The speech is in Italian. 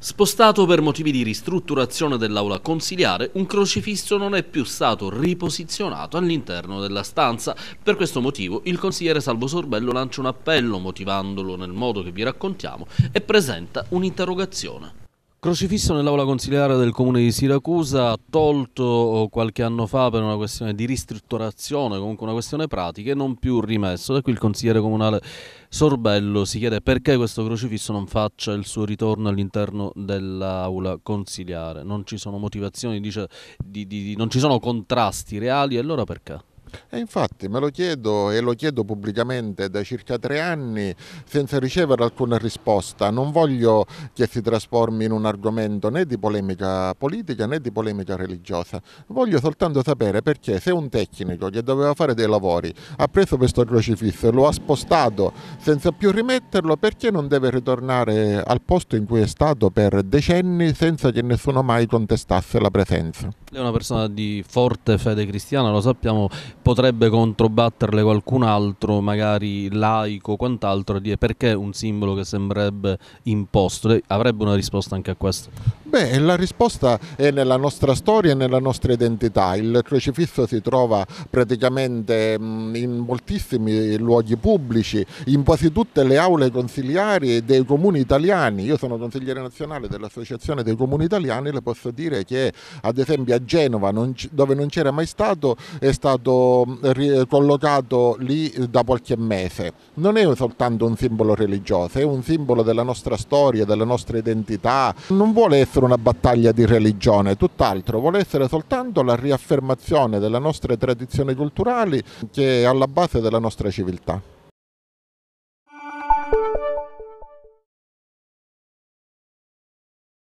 Spostato per motivi di ristrutturazione dell'aula consiliare, un crocifisso non è più stato riposizionato all'interno della stanza. Per questo motivo il consigliere Salvo Sorbello lancia un appello motivandolo nel modo che vi raccontiamo e presenta un'interrogazione. Crocifisso nell'aula consiliare del comune di Siracusa, tolto eh, qualche anno fa per una questione di ristrutturazione, comunque una questione pratica, e non più rimesso. Da qui il consigliere comunale Sorbello si chiede perché questo crocifisso non faccia il suo ritorno all'interno dell'aula consiliare. Non ci sono motivazioni, dice, di, di, non ci sono contrasti reali, e allora perché? E infatti me lo chiedo e lo chiedo pubblicamente da circa tre anni senza ricevere alcuna risposta. Non voglio che si trasformi in un argomento né di polemica politica né di polemica religiosa. Voglio soltanto sapere perché se un tecnico che doveva fare dei lavori ha preso questo crocifisso e lo ha spostato senza più rimetterlo, perché non deve ritornare al posto in cui è stato per decenni senza che nessuno mai contestasse la presenza? Lei è una persona di forte fede cristiana, lo sappiamo, potrebbe controbatterle qualcun altro, magari laico, o quant'altro, e dire perché un simbolo che sembrerebbe imposto? Lei avrebbe una risposta anche a questo? Beh, la risposta è nella nostra storia e nella nostra identità. Il crocifisso si trova praticamente in moltissimi luoghi pubblici, in quasi tutte le aule consiliari dei comuni italiani. Io sono consigliere nazionale dell'Associazione dei Comuni Italiani e le posso dire che, ad esempio, a a Genova non dove non c'era mai stato è stato mm, collocato lì eh, da qualche mese. Non è soltanto un simbolo religioso, è un simbolo della nostra storia, della nostra identità. Non vuole essere una battaglia di religione, tutt'altro, vuole essere soltanto la riaffermazione delle nostre tradizioni culturali che è alla base della nostra civiltà.